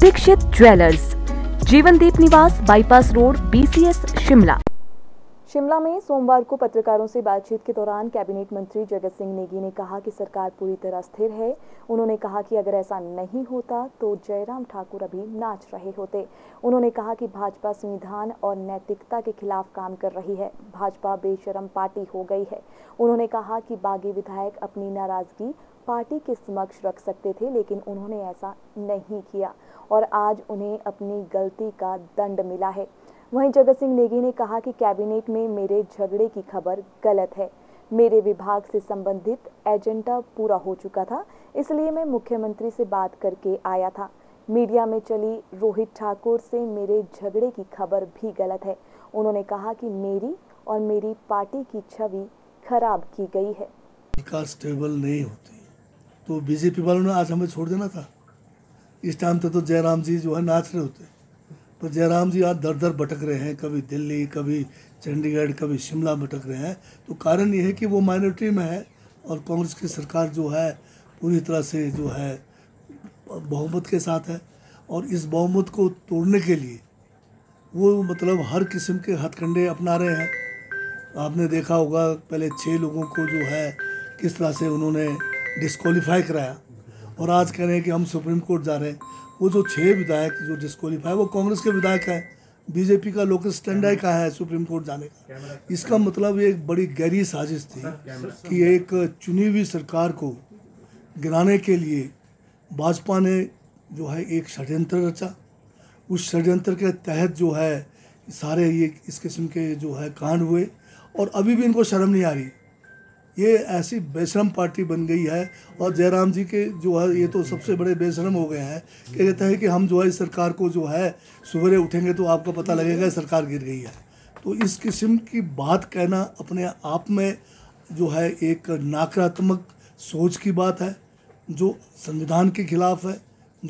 Dixit jewellers Jeevandeep Niwas bypass road BCS Shimla Shimla में सोमवार को पत्रकारों से बातचीत के दौरान कैबिनेट मंत्री जगत सिंह नेगी ने कहा कि सरकार पूरी तरह स्थिर है उन्होंने कहा कि अगर ऐसा नहीं होता तो जयराम ठाकुर अभी नाच रहे होते उन्होंने कहा कि भाजपा संविधान और नैतिकता के खिलाफ काम कर रही है भाजपा बेशरम पार्टी हो गई है उन्होंने कहा कि बागी विधायक अपनी नाराजगी पार्टी के समक्ष रख सकते थे लेकिन उन्होंने ऐसा नहीं किया और आज उन्हें अपनी गलती का दंड मिला है वहीं जगत सिंह नेगी ने कहा कि कैबिनेट में मेरे झगड़े की खबर गलत है मेरे विभाग से संबंधित एजेंडा पूरा हो चुका था इसलिए मैं मुख्यमंत्री से बात करके आया था मीडिया में चली रोहित ठाकुर से मेरे झगड़े की खबर भी गलत है उन्होंने कहा कि मेरी और मेरी पार्टी की छवि खराब की गई है विकास स्टेबल नहीं होती तो बीजेपी वालों ने आज हमें छोड़ देना था इस टाइम तो, तो जयराम जी जो है नाच रहे होते पर जयराम जी आज दर दर भटक रहे हैं कभी दिल्ली कभी चंडीगढ़ कभी शिमला भटक रहे हैं तो कारण ये है कि वो माइनॉरिटी में है और कांग्रेस की सरकार जो है पूरी तरह से जो है बहुमत के साथ है और इस बहुमत को तोड़ने के लिए वो मतलब हर किस्म के हथकंडे अपना रहे हैं आपने देखा होगा पहले छः लोगों को जो है किस तरह से उन्होंने डिस्कॉलीफाई कराया और आज कह रहे हैं कि हम सुप्रीम कोर्ट जा रहे हैं वो जो छः विधायक जो डिस्कालीफाई वो कांग्रेस के विधायक हैं बीजेपी का लोकल स्टैंड है का है सुप्रीम कोर्ट जाने का इसका मतलब एक बड़ी गहरी साजिश थी कि एक चुनी हुई सरकार को गिराने के लिए भाजपा ने जो है एक षड्यंत्र रचा उस षड्यंत्र के तहत जो है सारे ये इस किस्म के जो है कांड हुए और अभी भी इनको शर्म नहीं आ रही ये ऐसी बेशरम पार्टी बन गई है और जयराम जी के जो है ये तो सबसे बड़े बेशरम हो गए हैं क्या कहते हैं कि हम जो है इस सरकार को जो है सवेरे उठेंगे तो आपको पता लगेगा सरकार गिर गई है तो इस किस्म की बात कहना अपने आप में जो है एक नकारात्मक सोच की बात है जो संविधान के खिलाफ है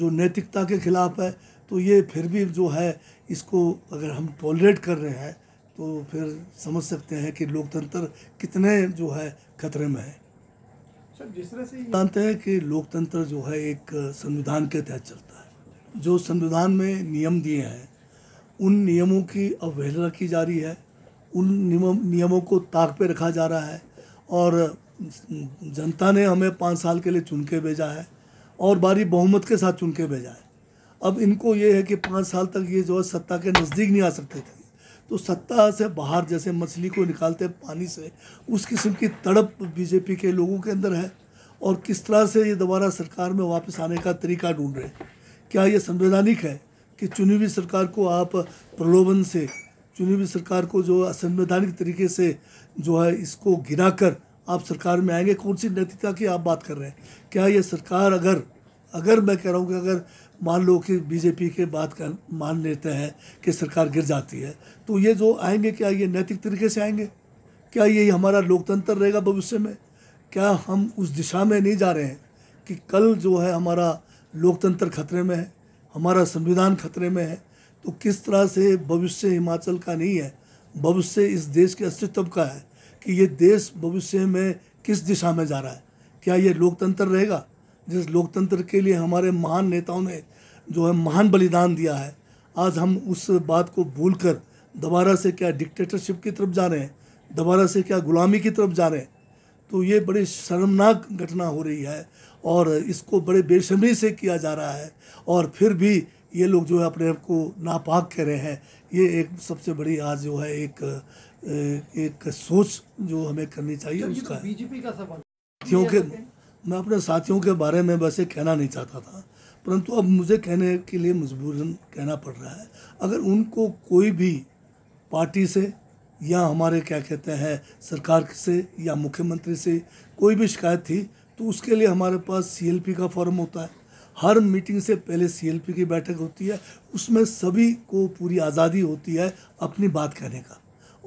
जो नैतिकता के खिलाफ है तो ये फिर भी जो है इसको अगर हम टॉलरेट कर रहे हैं तो फिर समझ सकते हैं कि लोकतंत्र कितने जो है खतरे में है जानते हैं कि लोकतंत्र जो है एक संविधान के तहत चलता है जो संविधान में नियम दिए हैं उन नियमों की अवहेलना की जा रही है उन नियमों को ताक पे रखा जा रहा है और जनता ने हमें पाँच साल के लिए चुन के भेजा है और बारी बहुमत के साथ चुन के भेजा है अब इनको ये है कि पाँच साल तक ये जो है सत्ता के नज़दीक नहीं आ सकते थे तो सत्ता से बाहर जैसे मछली को निकालते हैं पानी से उस किस्म की तड़प बीजेपी के लोगों के अंदर है और किस तरह से ये दोबारा सरकार में वापस आने का तरीका ढूंढ रहे हैं क्या ये संवैधानिक है कि चुनी हुई सरकार को आप प्रलोभन से चुनी हुई सरकार को जो असंवैधानिक तरीके से जो है इसको गिरा कर आप सरकार में आएंगे कौन सी नैतिकता की आप बात कर रहे हैं क्या ये सरकार अगर अगर मैं कह रहा हूँ कि अगर मान लो कि बीजेपी के बात कर मान लेते हैं कि सरकार गिर जाती है तो ये जो आएंगे क्या ये नैतिक तरीके से आएंगे क्या ये हमारा लोकतंत्र रहेगा भविष्य में क्या हम उस दिशा में नहीं जा रहे हैं कि कल जो है हमारा लोकतंत्र खतरे में है हमारा संविधान खतरे में है तो किस तरह से भविष्य हिमाचल का नहीं है भविष्य इस देश के अस्तित्व का है कि ये देश भविष्य में किस दिशा में जा रहा है क्या ये लोकतंत्र रहेगा जिस लोकतंत्र के लिए हमारे महान नेताओं ने जो है महान बलिदान दिया है आज हम उस बात को भूल कर दोबारा से क्या डिक्टेटरशिप की तरफ जा रहे हैं दोबारा से क्या गुलामी की तरफ जा रहे हैं तो ये बड़ी शर्मनाक घटना हो रही है और इसको बड़े बेशर्मी से किया जा रहा है और फिर भी ये लोग जो है अपने आप को नापाक कह रहे हैं ये एक सबसे बड़ी आज जो है एक एक सोच जो हमें करनी चाहिए तो तो उसका बीजेपी का सवाल क्योंकि मैं अपने साथियों के बारे में वैसे कहना नहीं चाहता था परंतु अब मुझे कहने के लिए मजबूरन कहना पड़ रहा है अगर उनको कोई भी पार्टी से या हमारे क्या कहते हैं सरकार से या मुख्यमंत्री से कोई भी शिकायत थी तो उसके लिए हमारे पास सीएलपी का फॉर्म होता है हर मीटिंग से पहले सीएलपी की बैठक होती है उसमें सभी को पूरी आज़ादी होती है अपनी बात कहने का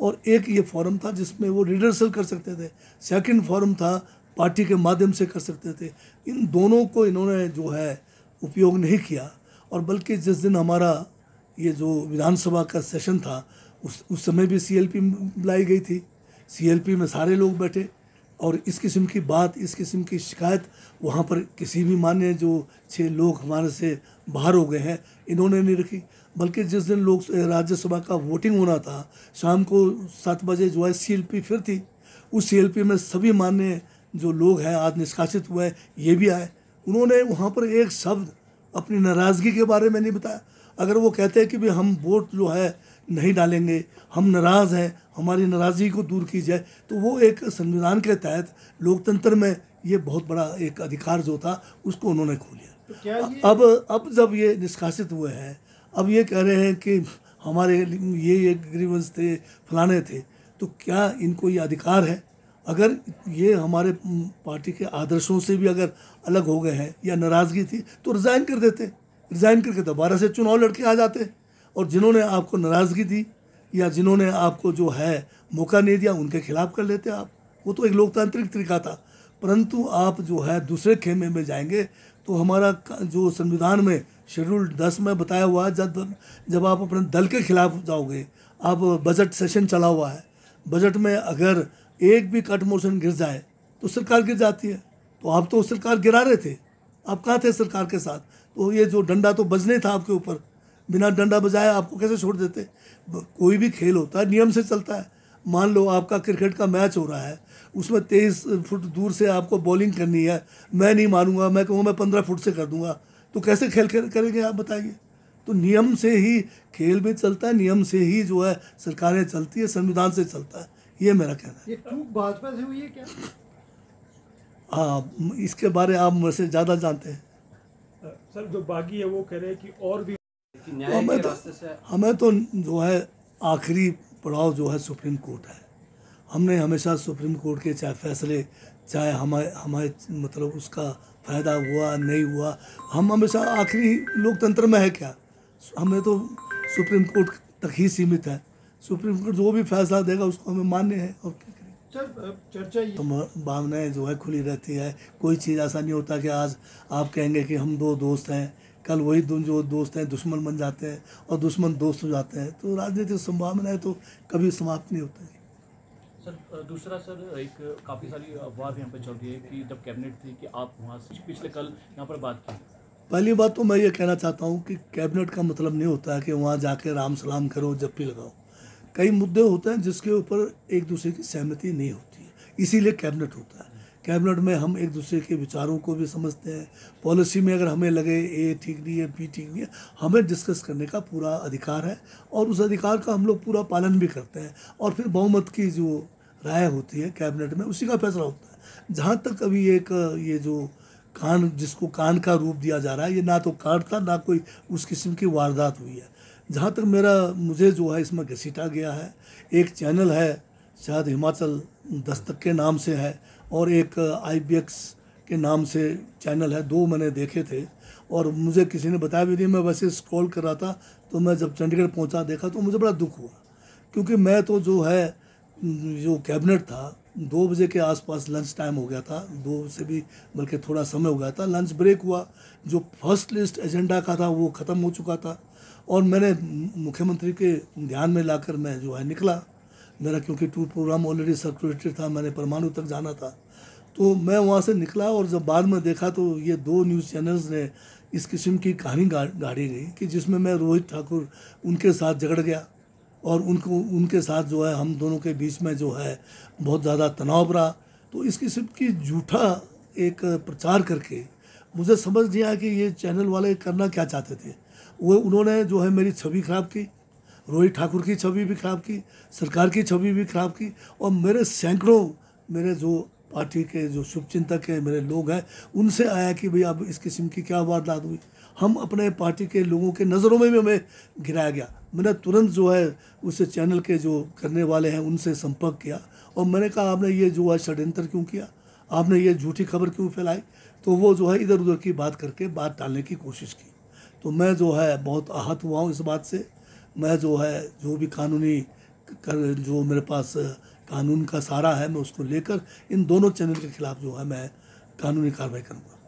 और एक ये फॉरम था जिसमें वो रिडर्सल कर सकते थे सेकंड फॉरम था पार्टी के माध्यम से कर सकते थे इन दोनों को इन्होंने जो है उपयोग नहीं किया और बल्कि जिस दिन हमारा ये जो विधानसभा का सेशन था उस उस समय भी सीएलपी लाई गई थी सीएलपी में सारे लोग बैठे और इस किस्म की बात इस किस्म की शिकायत वहाँ पर किसी भी मान्य जो छः लोग हमारे से बाहर हो गए हैं इन्होंने नहीं रखी बल्कि जिस दिन लोग राज्यसभा का वोटिंग होना था शाम को सात बजे जो है सी फिर थी उस सी में सभी मान्य जो लोग हैं आज निष्कासित हुए ये भी आए उन्होंने वहाँ पर एक शब्द अपनी नाराज़गी के बारे में नहीं बताया अगर वो कहते हैं कि भाई हम वोट जो है नहीं डालेंगे हम नाराज़ हैं हमारी नाराज़गी को दूर की जाए तो वो एक संविधान के तहत लोकतंत्र में ये बहुत बड़ा एक अधिकार जो था उसको उन्होंने खो लिया तो अब अब जब ये निष्कासित हुए हैं अब ये कह रहे हैं कि हमारे ये ये ग्रीवंश थे फलाने थे तो क्या इनको ये अधिकार है अगर ये हमारे पार्टी के आदर्शों से भी अगर अलग हो गए हैं या नाराज़गी थी तो रिज़ाइन कर देते रिज़ाइन करके दोबारा से चुनाव लड़के आ जाते और जिन्होंने आपको नाराज़गी दी या जिन्होंने आपको जो है मौका नहीं दिया उनके खिलाफ कर लेते आप वो तो एक लोकतांत्रिक तरीका था परंतु आप जो है दूसरे खेमे में जाएंगे तो हमारा जो संविधान में शेड्यूल दस में बताया हुआ है जब जब आप अपने दल के खिलाफ जाओगे आप बजट सेशन चला हुआ है बजट में अगर एक भी कट मोशन गिर जाए तो सरकार गिर जाती है तो आप तो सरकार गिरा रहे थे आप कहाँ थे सरकार के साथ तो ये जो डंडा तो बजने था आपके ऊपर बिना डंडा बजाए आपको कैसे छोड़ देते कोई भी खेल होता है नियम से चलता है मान लो आपका क्रिकेट का मैच हो रहा है उसमें तेईस फुट दूर से आपको बॉलिंग करनी है मैं नहीं मानूंगा मैं कहूँ मैं पंद्रह फुट से कर दूंगा तो कैसे खेल करेंगे आप बताइए तो नियम से ही खेल भी चलता है नियम से ही जो है सरकारें चलती है संविधान से चलता है ये मेरा कहना है ये भाजपा से हुई है क्या हाँ इसके बारे आप मुझसे ज़्यादा जानते हैं सर जो बागी है वो कह रहे हैं कि और भी कि तो हमें तो हमें तो जो है आखिरी पड़ाव जो है सुप्रीम कोर्ट है हमने हमेशा सुप्रीम कोर्ट के चाहे फैसले चाहे हमारे हमारे मतलब उसका फ़ायदा हुआ नहीं हुआ हम हमेशा आखिरी लोकतंत्र में है क्या हमें तो सुप्रीम कोर्ट तक ही सीमित है सुप्रीम कोर्ट जो भी फैसला देगा उसको हमें मान्य है और क्या करें चर्चा तो भावनाएँ जो है खुली रहती है कोई चीज़ ऐसा नहीं होता कि आज आप कहेंगे कि हम दो दोस्त हैं कल वही जो दोस्त हैं दुश्मन बन जाते हैं और दुश्मन दोस्त हो जाते हैं तो राजनीतिक संभावनाएं तो कभी समाप्त नहीं होती है सर दूसरा सर एक काफ़ी सारी अफवाह यहाँ पर चल रही है कि जब कैबिनेट थी कि आप वहाँ पिछले कल यहाँ पर बात की पहली बात तो मैं ये कहना चाहता हूँ कि कैबिनेट का मतलब नहीं होता है कि वहाँ जाके राम सलाम करो जब भी लगाओ कई मुद्दे होते हैं जिसके ऊपर एक दूसरे की सहमति नहीं होती है इसीलिए कैबिनेट होता है कैबिनेट में हम एक दूसरे के विचारों को भी समझते हैं पॉलिसी में अगर हमें लगे ए ठीक नहीं है बी ठीक नहीं है हमें डिस्कस करने का पूरा अधिकार है और उस अधिकार का हम लोग पूरा पालन भी करते हैं और फिर बहुमत की जो राय होती है कैबिनेट में उसी का फैसला होता है जहाँ तक अभी एक ये जो कान जिसको कान का रूप दिया जा रहा है ये ना तो कार्ड था ना कोई उस किस्म की वारदात हुई है जहाँ तक मेरा मुझे जो है इसमें घसीटा गया है एक चैनल है शायद हिमाचल दस्तक के नाम से है और एक आई के नाम से चैनल है दो मैंने देखे थे और मुझे किसी ने बताया भी नहीं मैं वैसे स्क्रॉल कर रहा था तो मैं जब चंडीगढ़ पहुंचा देखा तो मुझे बड़ा दुख हुआ क्योंकि मैं तो जो है जो कैबिनेट था दो बजे के आसपास लंच टाइम हो गया था दो से भी बल्कि थोड़ा समय हो गया था लंच ब्रेक हुआ जो फर्स्ट लिस्ट एजेंडा का था वो ख़त्म हो चुका था और मैंने मुख्यमंत्री के ध्यान में लाकर मैं जो है निकला मेरा क्योंकि टूर प्रोग्राम ऑलरेडी सर्कुलेटेड था मैंने परमाणु तक जाना था तो मैं वहाँ से निकला और जब बाद में देखा तो ये दो न्यूज़ चैनल्स ने इस किस्म की कहानी गाड़ी गई कि जिसमें मैं रोहित ठाकुर उनके साथ झगड़ गया और उनको उनके साथ जो है हम दोनों के बीच में जो है बहुत ज़्यादा तनाव रहा तो इस किस्म की झूठा एक प्रचार करके मुझे समझ नहीं आया कि ये चैनल वाले करना क्या चाहते थे वो उन्होंने जो है मेरी छवि खराब की रोहित ठाकुर की छवि भी खराब की सरकार की छवि भी खराब की और मेरे सैकड़ों मेरे जो पार्टी के जो शुभचिंतक हैं मेरे लोग हैं उनसे आया कि भाई अब इस किस्म की क्या वारदात हुई हम अपने पार्टी के लोगों के नज़रों में भी हमें गिराया गया मैंने तुरंत जो है उस चैनल के जो करने वाले हैं उनसे संपर्क किया और मैंने कहा आपने ये जो है षड्यंत्र क्यों किया आपने ये झूठी खबर क्यों फैलाई तो वो जो है इधर उधर की बात करके बात टालने की कोशिश की तो मैं जो है बहुत आहत हुआ हूँ इस बात से मैं जो है जो भी कानूनी कर जो मेरे पास कानून का सहारा है मैं उसको लेकर इन दोनों चैनल के खिलाफ जो है मैं कानूनी कार्रवाई करूँगा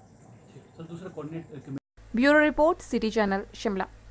uh, bureau report city channel Shimla